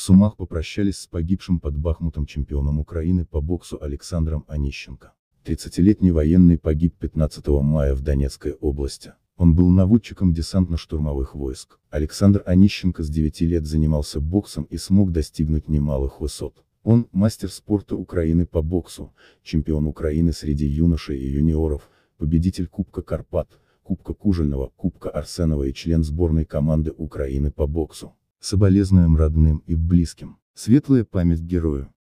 В Сумах попрощались с погибшим под Бахмутом чемпионом Украины по боксу Александром Онищенко. 30-летний военный погиб 15 мая в Донецкой области. Он был наводчиком десантно-штурмовых войск. Александр Онищенко с 9 лет занимался боксом и смог достигнуть немалых высот. Он – мастер спорта Украины по боксу, чемпион Украины среди юношей и юниоров, победитель Кубка Карпат, Кубка Кужельного, Кубка Арсенова и член сборной команды Украины по боксу. Соболезнуем родным и близким. Светлая память герою.